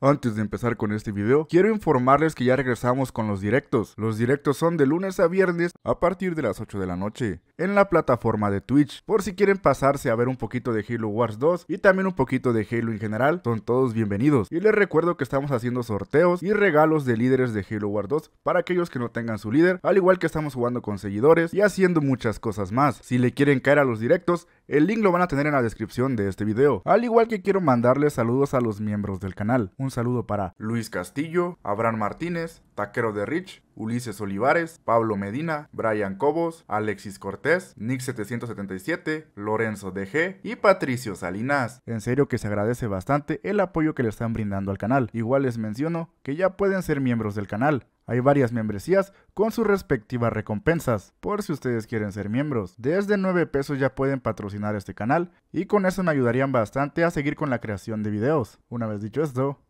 Antes de empezar con este video, quiero informarles que ya regresamos con los directos. Los directos son de lunes a viernes a partir de las 8 de la noche en la plataforma de Twitch. Por si quieren pasarse a ver un poquito de Halo Wars 2 y también un poquito de Halo en general, son todos bienvenidos. Y les recuerdo que estamos haciendo sorteos y regalos de líderes de Halo Wars 2 para aquellos que no tengan su líder, al igual que estamos jugando con seguidores y haciendo muchas cosas más. Si le quieren caer a los directos, el link lo van a tener en la descripción de este video. Al igual que quiero mandarles saludos a los miembros del canal. Un saludo para Luis Castillo, Abraham Martínez, Taquero de Rich, Ulises Olivares, Pablo Medina, Brian Cobos, Alexis Cortés, Nick 777, Lorenzo DG y Patricio Salinas. En serio que se agradece bastante el apoyo que le están brindando al canal. Igual les menciono que ya pueden ser miembros del canal. Hay varias membresías con sus respectivas recompensas, por si ustedes quieren ser miembros. Desde 9 pesos ya pueden patrocinar este canal y con eso me ayudarían bastante a seguir con la creación de videos. Una vez dicho esto,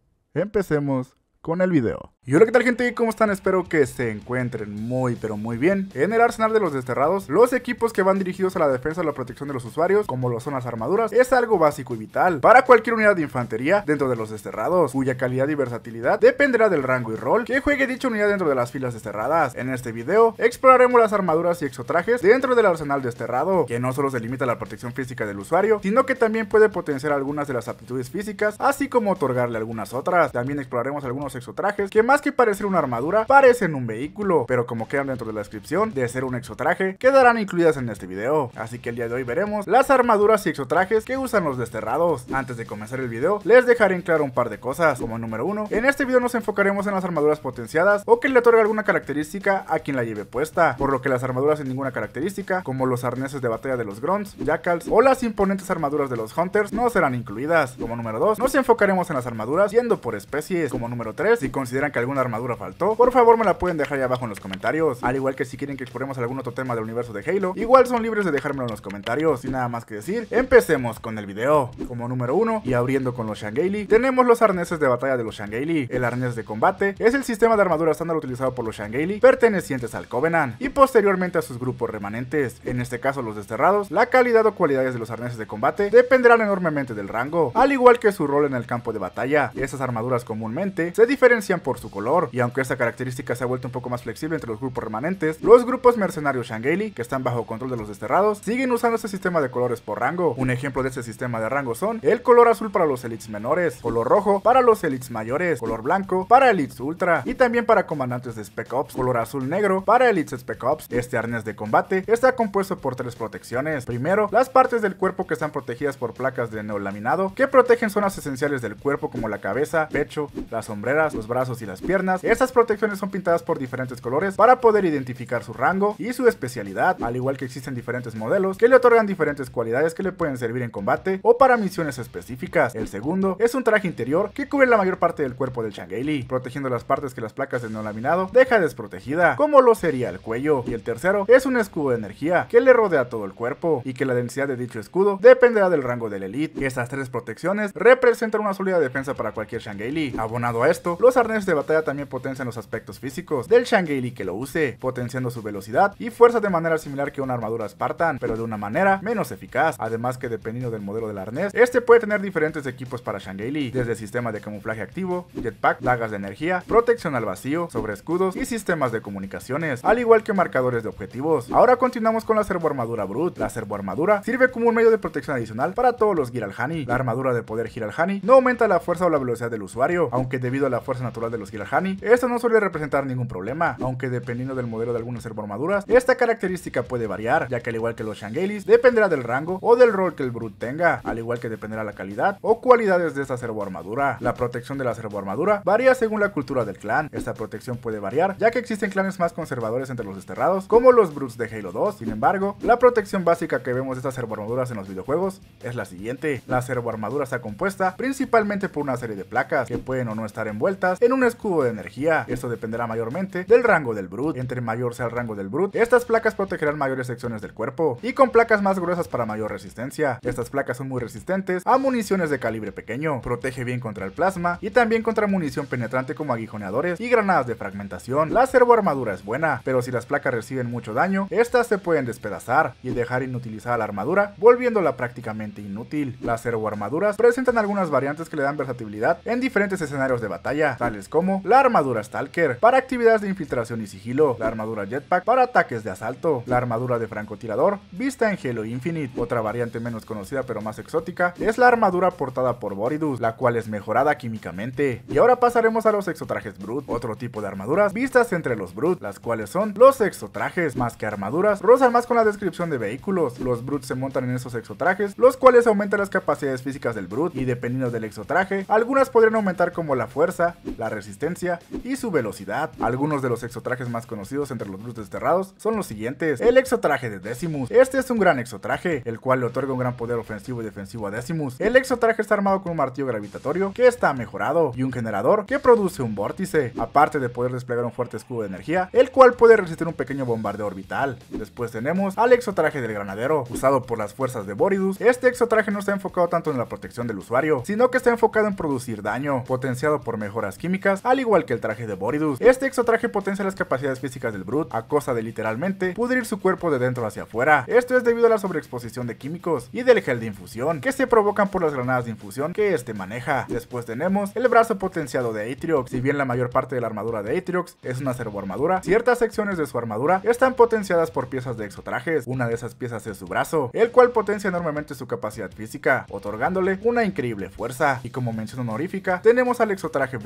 Empecemos con el video. Y hola, que tal gente? ¿Cómo están? Espero que se encuentren muy pero muy bien. En el arsenal de los desterrados, los equipos que van dirigidos a la defensa y la protección de los usuarios, como lo son las armaduras, es algo básico y vital para cualquier unidad de infantería dentro de los desterrados, cuya calidad y versatilidad dependerá del rango y rol que juegue dicha unidad dentro de las filas desterradas. En este video, exploraremos las armaduras y exotrajes dentro del arsenal desterrado, que no solo se limita a la protección física del usuario, sino que también puede potenciar algunas de las aptitudes físicas, así como otorgarle algunas otras. También exploraremos algunos exotrajes que más que parecer una armadura, parecen un vehículo, pero como quedan dentro de la descripción de ser un exotraje, quedarán incluidas en este video. Así que el día de hoy veremos las armaduras y exotrajes que usan los desterrados. Antes de comenzar el video, les dejaré en claro un par de cosas, como número uno, en este video nos enfocaremos en las armaduras potenciadas o que le otorga alguna característica a quien la lleve puesta, por lo que las armaduras sin ninguna característica, como los arneses de batalla de los Grunts, Jackals o las imponentes armaduras de los Hunters, no serán incluidas. Como número 2, nos enfocaremos en las armaduras yendo por especies. Como número 3 si consideran que alguna armadura faltó, por favor me la pueden dejar ahí abajo en los comentarios, al igual que si quieren que exploremos algún otro tema del universo de Halo, igual son libres de dejármelo en los comentarios, sin nada más que decir, empecemos con el video. Como número 1 y abriendo con los Shangaili, tenemos los arneses de batalla de los Shangaili, el arnés de combate es el sistema de armadura estándar utilizado por los Shangaili pertenecientes al Covenant y posteriormente a sus grupos remanentes, en este caso los desterrados, la calidad o cualidades de los arneses de combate dependerán enormemente del rango, al igual que su rol en el campo de batalla. Esas armaduras comúnmente se diferencian por su color, y aunque esta característica se ha vuelto un poco más flexible entre los grupos remanentes, los grupos mercenarios Shangeli, que están bajo control de los desterrados, siguen usando este sistema de colores por rango. Un ejemplo de este sistema de rango son el color azul para los elites menores, color rojo para los elites mayores, color blanco para elites ultra, y también para comandantes de Spec Ops, color azul negro para elites Spec Ops. Este arnés de combate está compuesto por tres protecciones. Primero, las partes del cuerpo que están protegidas por placas de neolaminado, que protegen zonas esenciales del cuerpo como la cabeza, pecho, la sombrera los brazos y las piernas. Estas protecciones son pintadas por diferentes colores para poder identificar su rango y su especialidad, al igual que existen diferentes modelos que le otorgan diferentes cualidades que le pueden servir en combate o para misiones específicas. El segundo es un traje interior que cubre la mayor parte del cuerpo del Shanghaili, protegiendo las partes que las placas de no laminado deja desprotegida, como lo sería el cuello. Y el tercero es un escudo de energía que le rodea todo el cuerpo y que la densidad de dicho escudo dependerá del rango del elite. Estas tres protecciones representan una sólida defensa para cualquier Shangeli Abonado a esto, los arneses de batalla también potencian los aspectos físicos del Shangeli que lo use, potenciando su velocidad y fuerza de manera similar que una armadura Spartan, pero de una manera menos eficaz. Además que dependiendo del modelo del arnés, este puede tener diferentes equipos para Shangeli, desde sistema de camuflaje activo, jetpack, dagas de energía, protección al vacío, sobre escudos y sistemas de comunicaciones, al igual que marcadores de objetivos. Ahora continuamos con la servoarmadura Brut. La servoarmadura sirve como un medio de protección adicional para todos los Giralhani. La armadura de poder Giralhani no aumenta la fuerza o la velocidad del usuario, aunque debido a la la fuerza natural de los Gilahani, esto no suele representar ningún problema, aunque dependiendo del modelo de algunas armaduras, esta característica puede variar, ya que al igual que los Shangelis, dependerá del rango o del rol que el Brute tenga, al igual que dependerá la calidad o cualidades de esta armadura. La protección de la servoarmadura varía según la cultura del clan, esta protección puede variar, ya que existen clanes más conservadores entre los desterrados, como los Brutes de Halo 2, sin embargo, la protección básica que vemos de estas servoarmaduras en los videojuegos es la siguiente. La armadura está compuesta principalmente por una serie de placas que pueden o no estar envueltas en un escudo de energía. Esto dependerá mayormente del rango del Brut. Entre mayor sea el rango del Brut, estas placas protegerán mayores secciones del cuerpo y con placas más gruesas para mayor resistencia. Estas placas son muy resistentes a municiones de calibre pequeño, protege bien contra el plasma y también contra munición penetrante como aguijoneadores y granadas de fragmentación. La armadura es buena, pero si las placas reciben mucho daño, estas se pueden despedazar y dejar inutilizada la armadura, volviéndola prácticamente inútil. Las armaduras presentan algunas variantes que le dan versatilidad en diferentes escenarios de batalla tales como la armadura Stalker para actividades de infiltración y sigilo, la armadura Jetpack para ataques de asalto, la armadura de francotirador vista en Halo Infinite. Otra variante menos conocida pero más exótica es la armadura portada por Boridus, la cual es mejorada químicamente. Y ahora pasaremos a los exotrajes Brut, otro tipo de armaduras vistas entre los Brut, las cuales son los exotrajes más que armaduras, rozan más con la descripción de vehículos. Los Brut se montan en esos exotrajes, los cuales aumentan las capacidades físicas del Brut y dependiendo del exotraje, algunas podrían aumentar como la fuerza, la resistencia y su velocidad. Algunos de los exotrajes más conocidos entre los Blues desterrados son los siguientes. El exotraje de Decimus. Este es un gran exotraje, el cual le otorga un gran poder ofensivo y defensivo a Decimus. El exotraje está armado con un martillo gravitatorio que está mejorado y un generador que produce un vórtice, aparte de poder desplegar un fuerte escudo de energía, el cual puede resistir un pequeño bombardeo orbital. Después tenemos al exotraje del granadero, usado por las fuerzas de Boridus. Este exotraje no está enfocado tanto en la protección del usuario, sino que está enfocado en producir daño, potenciado por mejoras químicas, al igual que el traje de Boridus. Este exotraje potencia las capacidades físicas del Brute a cosa de literalmente pudrir su cuerpo de dentro hacia afuera. Esto es debido a la sobreexposición de químicos y del gel de infusión que se provocan por las granadas de infusión que este maneja. Después tenemos el brazo potenciado de Atriox. Si bien la mayor parte de la armadura de Atriox es una cervoarmadura, ciertas secciones de su armadura están potenciadas por piezas de exotrajes. Una de esas piezas es su brazo, el cual potencia enormemente su capacidad física, otorgándole una increíble fuerza. Y como mención honorífica, tenemos al exotraje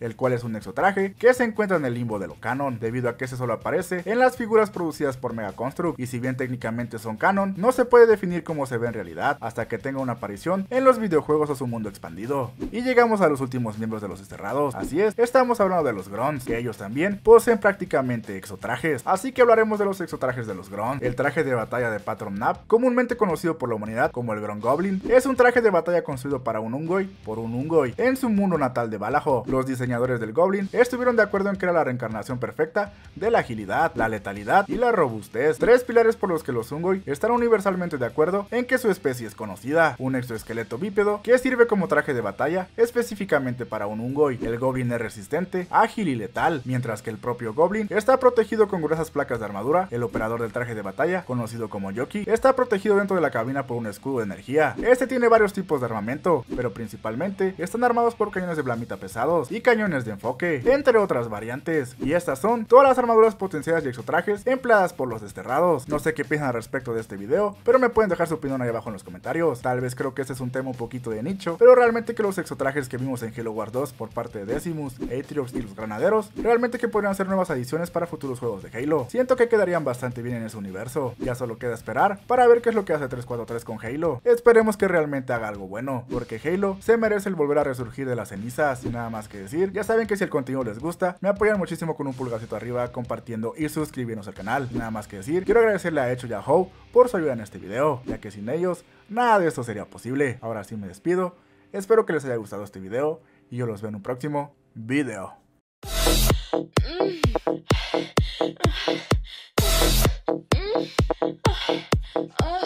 el cual es un exotraje que se encuentra en el limbo de lo canon, debido a que ese solo aparece en las figuras producidas por Mega Construct, y si bien técnicamente son canon, no se puede definir cómo se ve en realidad hasta que tenga una aparición en los videojuegos o su mundo expandido. Y llegamos a los últimos miembros de los desterrados, así es, estamos hablando de los Grons, que ellos también poseen prácticamente exotrajes, así que hablaremos de los exotrajes de los Grons. El traje de batalla de Patron Nap, comúnmente conocido por la humanidad como el Gron Goblin, es un traje de batalla construido para un Ungoy por un Ungoy, en su mundo natal de Balajo los diseñadores del Goblin estuvieron de acuerdo en que era la reencarnación perfecta de la agilidad, la letalidad y la robustez, tres pilares por los que los Ungoi están universalmente de acuerdo en que su especie es conocida, un exoesqueleto bípedo que sirve como traje de batalla específicamente para un Ungoi. El Goblin es resistente, ágil y letal, mientras que el propio Goblin está protegido con gruesas placas de armadura, el operador del traje de batalla, conocido como Yoki, está protegido dentro de la cabina por un escudo de energía. Este tiene varios tipos de armamento, pero principalmente están armados por cañones de blamita pesada y cañones de enfoque, entre otras variantes. Y estas son todas las armaduras potenciadas y exotrajes empleadas por los desterrados. No sé qué piensan al respecto de este video, pero me pueden dejar su opinión ahí abajo en los comentarios. Tal vez creo que este es un tema un poquito de nicho, pero realmente que los exotrajes que vimos en Halo Wars 2 por parte de Decimus, Atriox y los Granaderos, realmente que podrían ser nuevas adiciones para futuros juegos de Halo. Siento que quedarían bastante bien en ese universo. Ya solo queda esperar para ver qué es lo que hace 343 con Halo. Esperemos que realmente haga algo bueno, porque Halo se merece el volver a resurgir de las cenizas. y Nada más más que decir. Ya saben que si el contenido les gusta, me apoyan muchísimo con un pulgarcito arriba, compartiendo y suscribiéndose al canal. Nada más que decir, quiero agradecerle a Hecho Yahoo por su ayuda en este video, ya que sin ellos nada de esto sería posible. Ahora sí me despido, espero que les haya gustado este video y yo los veo en un próximo video.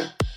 Mm.